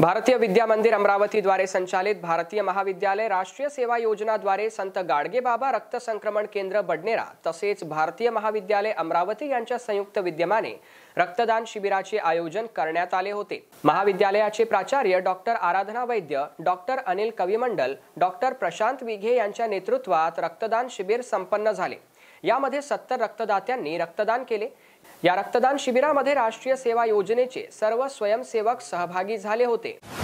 भारतीय विद्या मंदिर अमरावतीद्वारे संचालित भारतीय महाविद्यालय राष्ट्रीय सेवा योजनाद्वारे संत गाडगेबाबा रक्त संक्रमण केंद्र बडनेरा तसेच भारतीय महाविद्यालय अमरावती यांच्या संयुक्त विद्यमाने रक्तदान शिबिराचे आयोजन करण्यात आले होते महाविद्यालयाचे प्राचार्य doctor Aradhana Vaidya doctor Anil Kavimandal doctor Prashant Vighe यांच्या नेतृत्वात रक्तदान शिबिर संपन्न झाले यामध्ये सत्तर रक्तदात्यांनी रक्तदान केले या रक्तदान शिबिरामध्ये राष्ट्रीय सेवा योजनेचे सर्व स्वयंसेवक सहभागी झाले होते